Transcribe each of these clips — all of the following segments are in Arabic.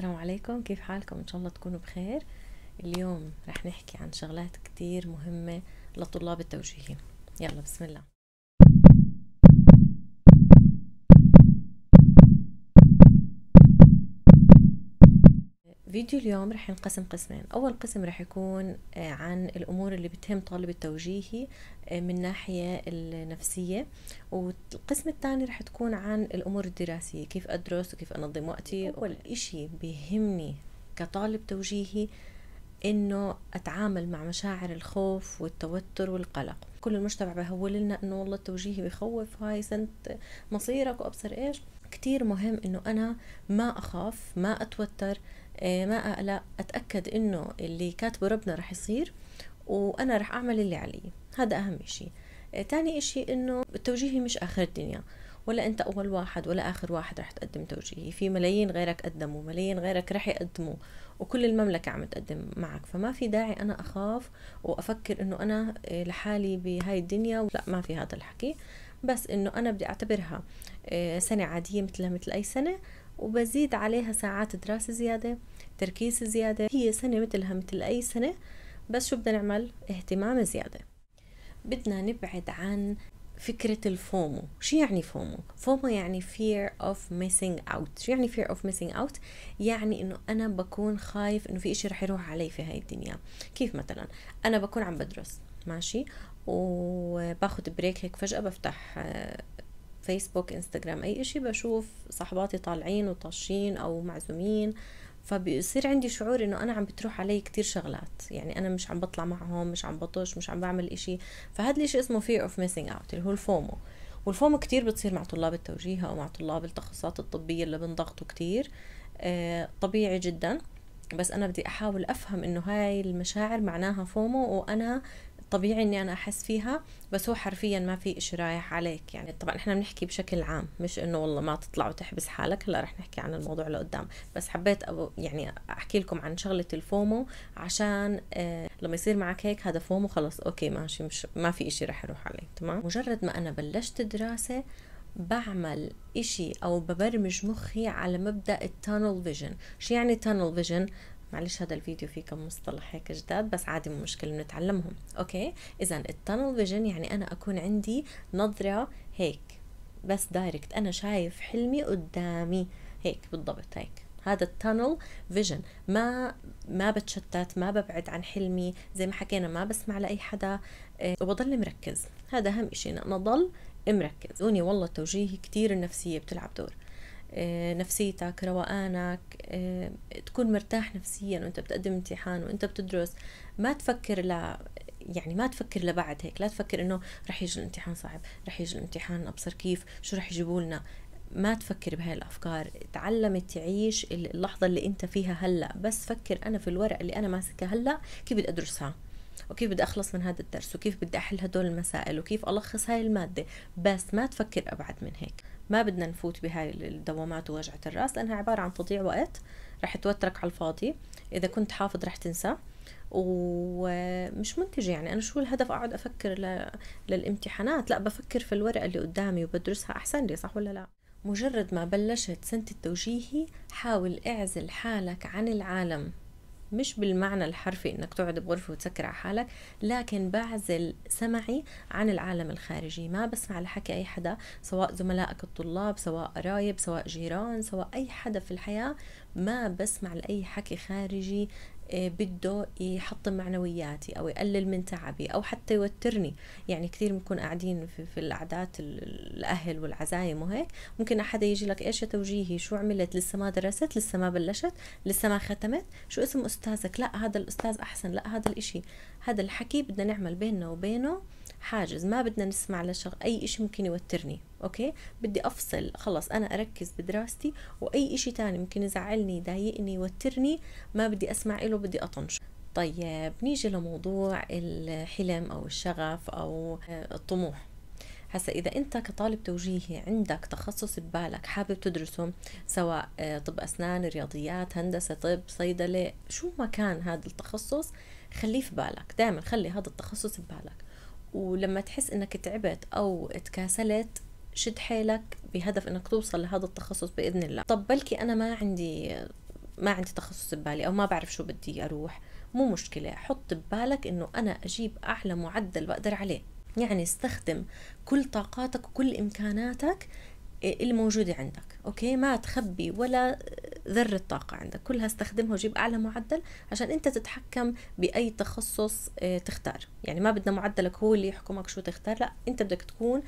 السلام عليكم كيف حالكم ان شاء الله تكونوا بخير اليوم رح نحكي عن شغلات كتير مهمة لطلاب التوجيهي يلا بسم الله فيديو اليوم رح ينقسم قسمين أول قسم رح يكون آه، عن الأمور اللي بتهم طالب التوجيهي آه، من ناحية النفسية والقسم الثاني رح تكون عن الأمور الدراسية كيف أدرس وكيف أنظم وقتي أول إشي بيهمني كطالب توجيهي انه اتعامل مع مشاعر الخوف والتوتر والقلق كل المجتمع بهول لنا انه والله التوجيهي بخوف هاي سنة مصيرك وابصر ايش كتير مهم انه انا ما اخاف ما اتوتر إيه، ما اقلق اتاكد انه اللي كاتبه ربنا رح يصير وانا رح اعمل اللي علي هذا اهم شيء إيه، تاني شيء انه التوجيهي مش اخر الدنيا ولا انت اول واحد ولا اخر واحد رح تقدم توجيهي في ملايين غيرك قدموا ملايين غيرك رح يقدموا وكل المملكة عم تقدم معك فما في داعي انا اخاف وافكر انه انا إيه، لحالي بهاي الدنيا لا ما في هذا الحكي بس انه انا بدي اعتبرها سنة عادية مثلها مثل اي سنة وبزيد عليها ساعات دراسة زيادة تركيز زيادة هي سنة مثلها مثل أي سنة بس شو بدنا نعمل اهتمام زيادة بدنا نبعد عن فكرة الفومو شو يعني فومو؟ فومو يعني fear of missing out شو يعني fear of missing out؟ يعني انه انا بكون خايف انه في اشي رح يروح علي في هاي الدنيا كيف مثلا انا بكون عم بدرس ماشي وباخد بريك هيك فجأة بفتح آه، فيسبوك انستغرام اي اشي بشوف صحباتي طالعين وطاشين او معزومين فبيصير عندي شعور انه انا عم بتروح علي كتير شغلات يعني انا مش عم بطلع معهم مش عم بطش مش عم بعمل اشي فهذا الاشي اسمه fear of missing out اللي هو الفومو والفومو كتير بتصير مع طلاب التوجيه او مع طلاب التخصصات الطبية اللي بنضغطوا كتير آه، طبيعي جدا بس انا بدي احاول افهم انه هاي المشاعر معناها فومو وانا طبيعي اني انا احس فيها بس هو حرفيا ما في شيء رايح عليك يعني طبعا احنا بنحكي بشكل عام مش انه والله ما تطلع وتحبس حالك هلا رح نحكي عن الموضوع لقدام بس حبيت أبو يعني احكي لكم عن شغله الفومو عشان آه لما يصير معك هيك هذا فومو خلص اوكي ماشي مش ما في شيء رح يروح عليه تمام مجرد ما انا بلشت دراسه بعمل إشي أو ببرمج مخي على مبدأ التانل فيجن شو يعني تانل فيجن معلش هذا الفيديو فيه كم مصطلح هيك جداد بس عادي مو مشكله نتعلمهم اوكي اذا التانل فيجن يعني انا اكون عندي نظره هيك بس دايركت انا شايف حلمي قدامي هيك بالضبط هيك هذا التانل فيجن ما ما بتشتت ما ببعد عن حلمي زي ما حكينا ما بسمع لاي حدا آه، وبضل مركز هذا اهم شيء انا اضل مركز وني والله التوجيه كثير النفسيه بتلعب دور آه، نفسيتك روقانك آه، تكون مرتاح نفسيا وانت بتقدم امتحان وانت بتدرس ما تفكر ل يعني ما تفكر لبعد هيك لا تفكر انه رح يجي الامتحان صعب رح يجي الامتحان ابصر كيف شو رح يجيبوا لنا ما تفكر بهاي الافكار تعلم تعيش اللحظه اللي انت فيها هلا بس فكر انا في الورق اللي انا ماسكه هلا كيف بدي ادرسها وكيف بدي اخلص من هذا الدرس وكيف بدي احل هدول المسائل وكيف الخص هاي الماده بس ما تفكر ابعد من هيك ما بدنا نفوت بهاي الدوامات ووجعة الراس لأنها عبارة عن تضييع وقت رح توترك على الفاضي إذا كنت حافظ رح تنسى ومش منتجة يعني أنا شو الهدف أقعد أفكر ل... للامتحانات لا بفكر في الورقة اللي قدامي وبدرسها أحسن لي صح ولا لا مجرد ما بلشت سنة التوجيهي حاول اعزل حالك عن العالم مش بالمعنى الحرفي انك تقعد بغرفه وتسكر على حالك لكن بعزل سمعي عن العالم الخارجي ما بسمع لحكي اي حدا سواء زملائك الطلاب سواء قرايب سواء جيران سواء اي حدا في الحياه ما بسمع لاي حكي خارجي إيه، بده يحطم معنوياتي او يقلل من تعبي او حتى يوترني يعني كثير بنكون قاعدين في, في القعدات الاهل والعزايم وهيك ممكن حدا يجي لك ايش توجيهي شو عملت لسه ما درست لسه ما بلشت لسه ما ختمت شو اسم استاذك لا هذا الاستاذ احسن لا هذا الاشي هذا الحكي بدنا نعمل بيننا وبينه حاجز ما بدنا نسمع لشغ اي شيء ممكن يوترني اوكي بدي افصل خلص انا اركز بدراستي واي شيء تاني ممكن يزعلني يضايقني يوترني ما بدي اسمع له بدي اطنش طيب نيجي لموضوع الحلم او الشغف او آه، الطموح هسا إذا أنت كطالب توجيهي عندك تخصص ببالك حابب تدرسه سواء آه، طب أسنان رياضيات هندسة طب صيدلة شو ما كان هذا التخصص خليه في بالك دائما خلي هذا التخصص ببالك ولما تحس انك تعبت او تكاسلت شد حيلك بهدف انك توصل لهذا التخصص باذن الله طب بلكي انا ما عندي ما عندي تخصص ببالي او ما بعرف شو بدي اروح مو مشكله حط ببالك انه انا اجيب اعلى معدل بقدر عليه يعني استخدم كل طاقاتك وكل امكاناتك الموجوده عندك اوكي ما تخبي ولا ذرة طاقة عندك كلها استخدمها وجيب أعلى معدل عشان أنت تتحكم بأي تخصص آه، تختار يعني ما بدنا معدلك هو اللي يحكمك شو تختار لا أنت بدك تكون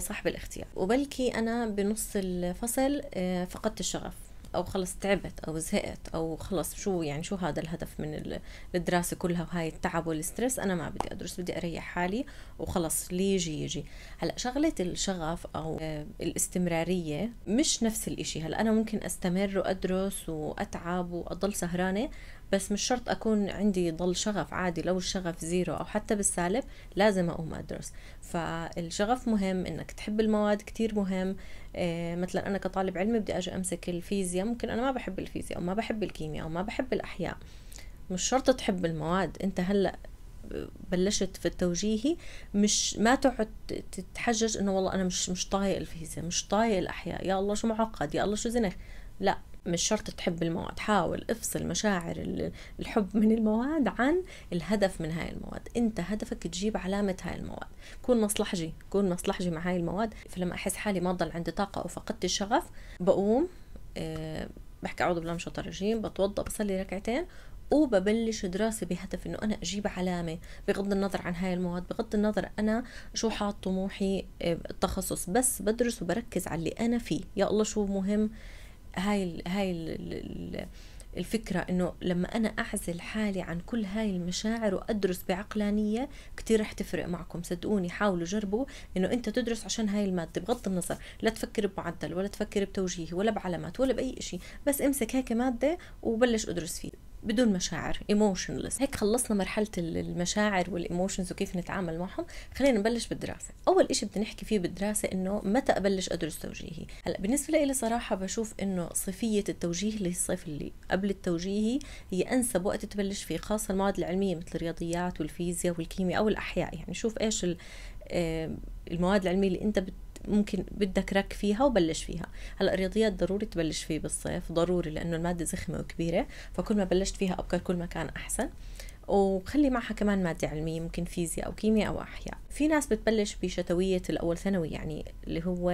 صاحب الاختيار وبلكي أنا بنص الفصل آه، فقدت الشغف او خلص تعبت او زهقت او خلص شو يعني شو هذا الهدف من الدراسه كلها وهاي التعب والستريس انا ما بدي ادرس بدي اريح حالي وخلص اللي يجي يجي هلا شغله الشغف او آه، الاستمراريه مش نفس الإشي هلا انا ممكن استمر وادرس واتعب واضل سهرانه بس مش شرط اكون عندي ضل شغف عادي لو الشغف زيرو او حتى بالسالب لازم اقوم ادرس فالشغف مهم انك تحب المواد كتير مهم إيه مثلا انا كطالب علم بدي اجي امسك الفيزياء ممكن انا ما بحب الفيزياء او ما بحب الكيمياء او ما بحب الاحياء مش شرط تحب المواد انت هلا بلشت في التوجيهي مش ما تقعد تتحجج انه والله انا مش مش طايق الفيزياء مش طايق الاحياء يا الله شو معقد يا الله شو زنخ لا مش شرط تحب المواد حاول افصل مشاعر الحب من المواد عن الهدف من هاي المواد انت هدفك تجيب علامة هاي المواد كون مصلحجي كون مصلحجي مع هاي المواد فلما احس حالي ما ضل عندي طاقة او فقدت الشغف بقوم أه بحكي اعوذ بالله من الشيطان الرجيم بتوضا بصلي ركعتين وببلش دراسة بهدف انه انا اجيب علامة بغض النظر عن هاي المواد بغض النظر انا شو حاط طموحي آه، التخصص بس بدرس وبركز على اللي انا فيه يا الله شو مهم هاي الـ هاي الـ الفكرة انه لما انا اعزل حالي عن كل هاي المشاعر وادرس بعقلانية كتير رح تفرق معكم صدقوني حاولوا جربوا انه انت تدرس عشان هاي المادة بغض النظر لا تفكر بمعدل ولا تفكر بتوجيه ولا بعلامات ولا باي شيء بس امسك هيك مادة وبلش ادرس فيه بدون مشاعر ايموشنلس هيك خلصنا مرحله المشاعر والايموشنز وكيف نتعامل معهم خلينا نبلش بالدراسه اول شيء بدنا نحكي فيه بالدراسه انه متى ابلش ادرس توجيهي هلا بالنسبه لي صراحه بشوف انه صيفيه التوجيه اللي الصيف اللي قبل التوجيهي هي انسب وقت تبلش فيه خاصه المواد العلميه مثل الرياضيات والفيزياء والكيمياء او الاحياء يعني شوف ايش آه، المواد العلميه اللي انت ممكن بدك رك فيها وبلش فيها هلا الرياضيات ضروري تبلش فيه بالصيف ضروري لانه الماده زخمه وكبيره فكل ما بلشت فيها ابكر كل ما كان احسن وخلي معها كمان مادة علمية ممكن فيزياء أو كيمياء أو أحياء في ناس بتبلش بشتوية الأول ثانوي يعني اللي هو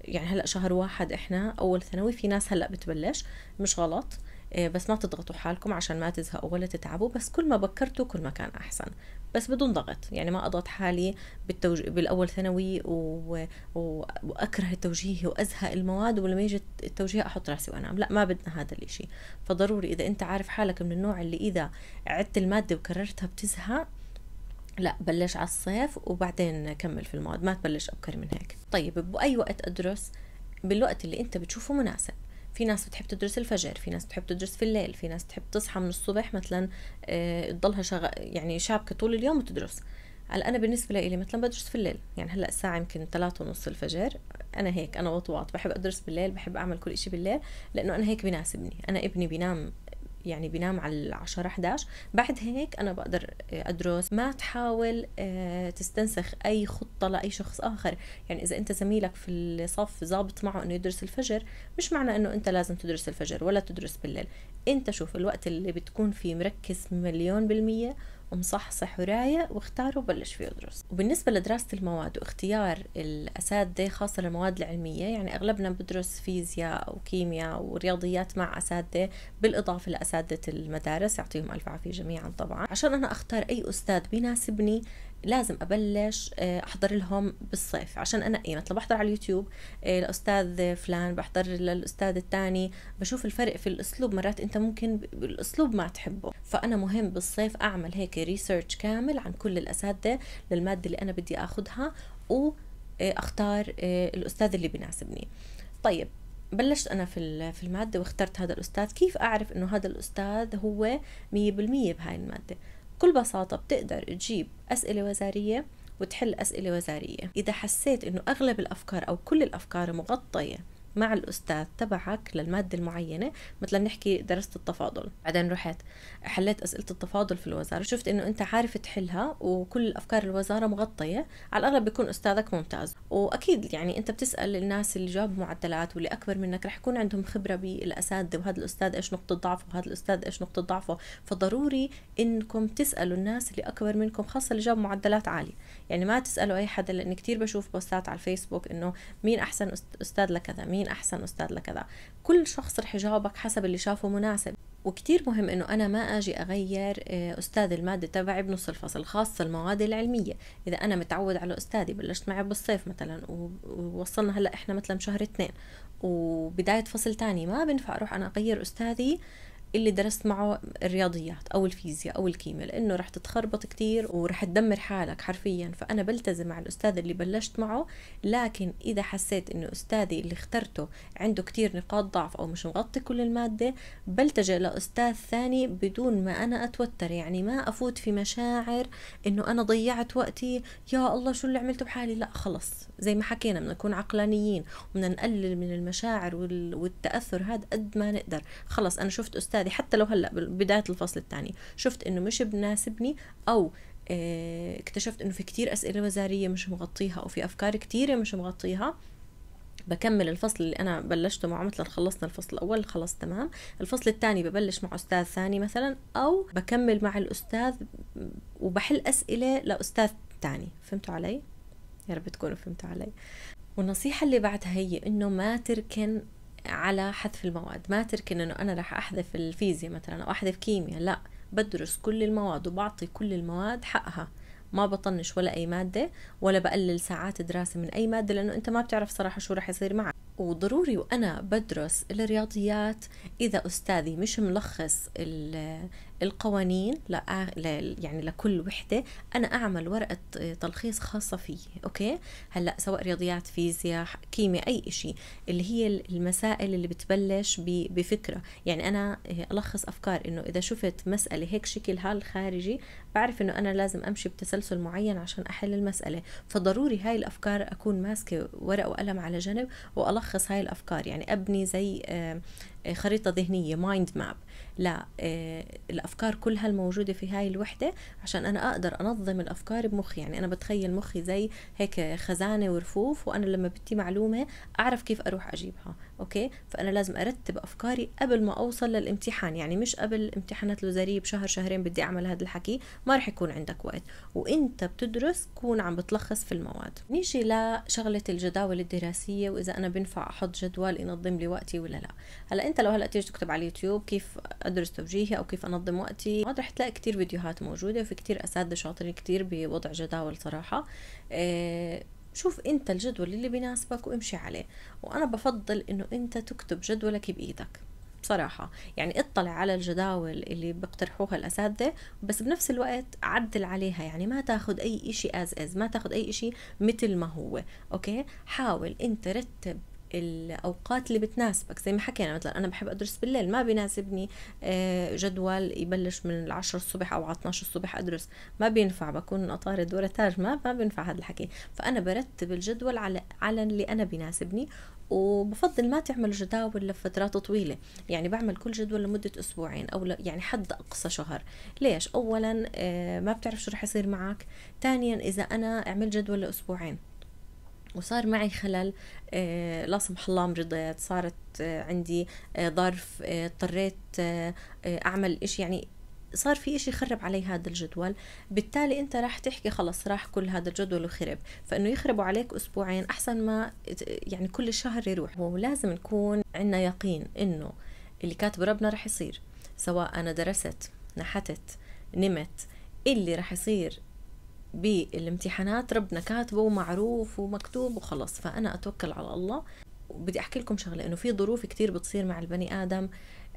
يعني هلأ شهر واحد إحنا أول ثانوي في ناس هلأ بتبلش مش غلط إيه، بس ما تضغطوا حالكم عشان ما تزهقوا ولا تتعبوا بس كل ما بكرتوا كل ما كان احسن بس بدون ضغط يعني ما اضغط حالي بالتوج... بالاول ثانوي و... و... واكره التوجيه وازهق المواد ولما يجي التوجيه احط راسي وانام لا ما بدنا هذا الاشي فضروري اذا انت عارف حالك من النوع اللي اذا عدت الماده وكررتها بتزهق لا بلش على الصيف وبعدين كمل في المواد ما تبلش ابكر من هيك طيب باي وقت ادرس بالوقت اللي انت بتشوفه مناسب في ناس بتحب تدرس الفجر في ناس بتحب تدرس في الليل في ناس بتحب تصحى من الصبح مثلا آه، تضلها شغ... يعني شابكة طول اليوم وتدرس هلا انا بالنسبه لي مثلا بدرس في الليل يعني هلا الساعه يمكن ثلاثة ونص الفجر انا هيك انا وطواط بحب ادرس بالليل بحب اعمل كل إشي بالليل لانه انا هيك بناسبني انا ابني بينام يعني بينام على العشرة 11 بعد هيك أنا بقدر آه، أدرس ما تحاول آه، تستنسخ أي خطة لأي شخص آخر يعني إذا أنت زميلك في الصف ظابط معه أنه يدرس الفجر مش معنى أنه أنت لازم تدرس الفجر ولا تدرس بالليل أنت شوف الوقت اللي بتكون فيه مركز مليون بالمية ومصحصح ورايق واختار وبلش فيه يدرس وبالنسبة لدراسة المواد واختيار الأساتذة خاصة للمواد العلمية يعني أغلبنا بدرس فيزياء أو كيمياء ورياضيات مع أساتذة بالإضافة لأساتذة المدارس يعطيهم ألف عافية جميعا طبعا عشان أنا أختار أي أستاذ بيناسبني لازم ابلش آه، احضر لهم بالصيف عشان انقي يعني مثلا بحضر على اليوتيوب الاستاذ آه، فلان بحضر للاستاذ الثاني بشوف الفرق في الاسلوب مرات انت ممكن الاسلوب ما تحبه فانا مهم بالصيف اعمل هيك ريسيرش كامل عن كل الاساتذه للماده اللي انا بدي اخذها واختار آه، الاستاذ اللي بيناسبني طيب بلشت انا في في الماده واخترت هذا الاستاذ كيف اعرف انه هذا الاستاذ هو 100% بهاي الماده بكل بساطة بتقدر تجيب أسئلة وزارية وتحل أسئلة وزارية إذا حسيت أنه أغلب الأفكار أو كل الأفكار مغطية مع الأستاذ تبعك للمادة المعينة مثلا نحكي درست التفاضل بعدين رحت حليت أسئلة التفاضل في الوزارة شفت إنه أنت عارف تحلها وكل أفكار الوزارة مغطية على الأغلب بيكون أستاذك ممتاز وأكيد يعني أنت بتسأل الناس اللي جابوا معدلات واللي أكبر منك رح يكون عندهم خبرة بالأساتذة وهذا الأستاذ إيش نقطة ضعفه وهذا الأستاذ إيش نقطة ضعفه فضروري إنكم تسألوا الناس اللي أكبر منكم خاصة اللي جابوا معدلات عالية يعني ما تسألوا أي حدا لأن كتير بشوف بوستات على الفيسبوك إنه مين أحسن أستاذ لكذا مين مين احسن استاذ لكذا كل شخص رح يجاوبك حسب اللي شافه مناسب وكتير مهم انه انا ما اجي اغير آه، استاذ الماده تبعي بنص الفصل خاصه المواد العلميه اذا انا متعود على استاذي بلشت معي بالصيف مثلا ووصلنا هلا احنا مثلا شهر اثنين وبدايه فصل تاني ما بنفع اروح انا اغير استاذي اللي درست معه الرياضيات او الفيزياء او الكيمياء لانه رح تتخربط كتير ورح تدمر حالك حرفيا فانا بلتزم مع الاستاذ اللي بلشت معه لكن اذا حسيت انه استاذي اللي اخترته عنده كتير نقاط ضعف او مش مغطي كل الماده بلتجئ لاستاذ ثاني بدون ما انا اتوتر يعني ما افوت في مشاعر انه انا ضيعت وقتي يا الله شو اللي عملته بحالي لا خلص زي ما حكينا بدنا نكون عقلانيين وبدنا نقلل من المشاعر والتاثر هذا قد ما نقدر خلص انا شفت استاذ هذه حتى لو هلا بدايه الفصل الثاني شفت انه مش بناسبني او آه، اكتشفت انه في كتير اسئله وزاريه مش مغطيها او في افكار كتيره مش مغطيها بكمل الفصل اللي انا بلشته معه مثلا خلصنا الفصل الاول خلص تمام الفصل الثاني ببلش مع استاذ ثاني مثلا او بكمل مع الاستاذ وبحل اسئله لاستاذ ثاني فهمتوا علي يا رب تكونوا فهمتوا علي والنصيحه اللي بعدها هي انه ما تركن على حذف المواد ما تركن انه انا راح احذف الفيزياء مثلا او احذف كيمياء لا بدرس كل المواد وبعطي كل المواد حقها ما بطنش ولا اي ماده ولا بقلل ساعات دراسه من اي ماده لانه انت ما بتعرف صراحه شو راح يصير معك وضروري وأنا بدرس الرياضيات إذا أستاذي مش ملخص القوانين لأ يعني لكل وحدة أنا أعمل ورقة تلخيص خاصة فيه أوكي هلأ سواء رياضيات فيزياء كيمياء أي شيء اللي هي المسائل اللي بتبلش بفكرة يعني أنا ألخص أفكار إنه إذا شفت مسألة هيك شكلها الخارجي بعرف إنه أنا لازم أمشي بتسلسل معين عشان أحل المسألة فضروري هاي الأفكار أكون ماسكة ورقة وقلم على جنب وألخص الخص هاي الافكار يعني ابني زي آه، خريطه ذهنيه مايند ماب لا آه، الافكار كلها الموجوده في هاي الوحده عشان انا اقدر انظم الافكار بمخي يعني انا بتخيل مخي زي هيك خزانه ورفوف وانا لما بدي معلومه اعرف كيف اروح اجيبها اوكي فانا لازم ارتب افكاري قبل ما اوصل للامتحان يعني مش قبل امتحانات الوزاريه بشهر شهرين بدي اعمل هذا الحكي ما رح يكون عندك وقت وانت بتدرس كون عم بتلخص في المواد نيجي لشغله الجداول الدراسيه واذا انا بنفع احط جدول ينظم لي وقتي ولا لا هلا انت لو هلا تيجي تكتب على اليوتيوب كيف ادرس توجيهي او كيف انظم وقتي ما رح تلاقي كتير فيديوهات موجوده وفي كتير اساتذه شاطرين كتير بوضع جداول صراحه آه، شوف انت الجدول اللي بيناسبك وامشي عليه وانا بفضل انه انت تكتب جدولك بايدك بصراحة يعني اطلع على الجداول اللي بقترحوها الأساتذة بس بنفس الوقت عدل عليها يعني ما تاخد أي إشي أز أز ما تاخد أي إشي مثل ما هو أوكي حاول أنت رتب الاوقات اللي بتناسبك زي ما حكينا مثلا انا بحب ادرس بالليل ما بيناسبني آه، جدول يبلش من العشر الصبح او على 12 الصبح ادرس ما بينفع بكون اطارد ورا تاج ما ما بينفع هذا الحكي فانا برتب الجدول على على اللي انا بيناسبني وبفضل ما تعمل جداول لفترات طويلة يعني بعمل كل جدول لمدة أسبوعين أو يعني حد أقصى شهر ليش؟ أولا آه، ما بتعرف شو رح يصير معك ثانيا إذا أنا عملت جدول لأسبوعين وصار معي خلل آه، لا سمح الله مرضت صارت آه، عندي آه، ظرف اضطريت اعمل اشي يعني صار في إشي خرب علي هذا الجدول بالتالي أنت راح تحكي خلص راح كل هذا الجدول وخرب فإنه يخربوا عليك أسبوعين أحسن ما يعني كل شهر يروح ولازم نكون عندنا يقين إنه اللي كاتب ربنا راح يصير سواء أنا درست نحتت نمت اللي راح يصير بالامتحانات ربنا كاتبه ومعروف ومكتوب وخلص فأنا أتوكل على الله وبدي أحكي لكم شغلة إنه في ظروف كثير بتصير مع البني آدم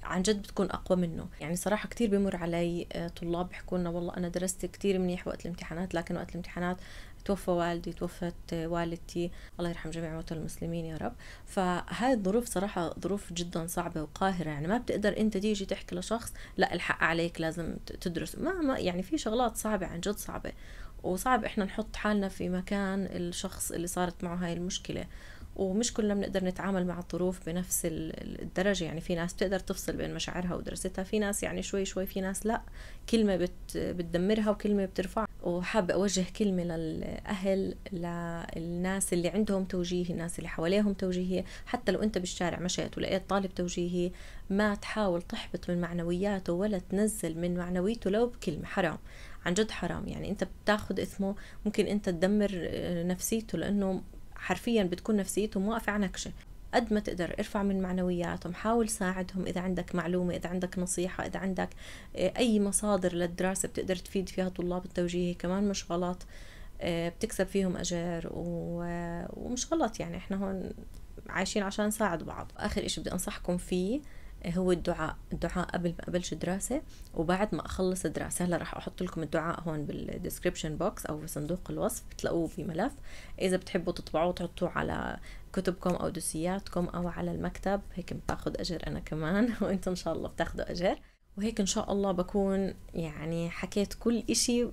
عن جد بتكون اقوى منه يعني صراحه كثير بمر علي آه، طلاب بيحكوا لنا والله انا درست كثير منيح وقت الامتحانات لكن وقت الامتحانات توفى والدي توفت آه، والدتي الله يرحم جميع موتى المسلمين يا رب فهاي الظروف صراحه ظروف جدا صعبه وقاهره يعني ما بتقدر انت تيجي تحكي لشخص لا الحق عليك لازم تدرس ما, ما يعني في شغلات صعبه عن جد صعبه وصعب احنا نحط حالنا في مكان الشخص اللي صارت معه هاي المشكله ومش كلنا بنقدر نتعامل مع الظروف بنفس الدرجة يعني في ناس بتقدر تفصل بين مشاعرها ودراستها في ناس يعني شوي شوي في ناس لا كلمة بت بتدمرها وكلمة بترفع وحابة أوجه كلمة للأهل للناس اللي عندهم توجيه الناس اللي حواليهم توجيهية حتى لو أنت بالشارع مشيت ولقيت طالب توجيهي ما تحاول تحبط من معنوياته ولا تنزل من معنويته لو بكلمة حرام عن جد حرام يعني انت بتاخذ اسمه ممكن انت تدمر آه، نفسيته لانه حرفيا بتكون نفسيته موقفة عنك نكشة قد ما تقدر ارفع من معنوياتهم حاول ساعدهم إذا عندك معلومة إذا عندك نصيحة إذا عندك آه، أي مصادر للدراسة بتقدر تفيد فيها طلاب التوجيهي كمان مش غلط آه، بتكسب فيهم أجر ومش غلط يعني إحنا هون عايشين عشان نساعد بعض آخر إشي بدي أنصحكم فيه هو الدعاء الدعاء قبل ما أبلش دراسة وبعد ما أخلص دراسة هلا رح أحط لكم الدعاء هون بالديسكريبشن بوكس أو بصندوق الوصف بتلاقوه في ملف إذا بتحبوا تطبعوه وتحطوه على كتبكم أو دوسياتكم أو على المكتب هيك بتاخذ أجر أنا كمان وأنتم إن شاء الله بتاخذوا أجر وهيك إن شاء الله بكون يعني حكيت كل إشي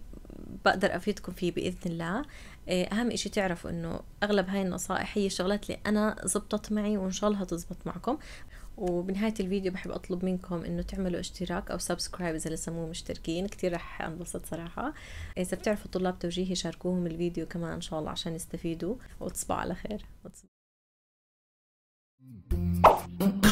بقدر أفيدكم فيه بإذن الله إيه، اهم إشي تعرفوا انه اغلب هاي النصائح هي الشغلات اللي انا زبطت معي وان شاء الله هتزبط معكم وبنهاية الفيديو بحب أطلب منكم إنه تعملوا اشتراك أو سبسكرايب إذا لسه مو مشتركين كتير رح أنبسط صراحة إذا بتعرفوا طلاب توجيهي شاركوهم الفيديو كمان إن شاء الله عشان يستفيدوا وتصبحوا على خير وتصبح.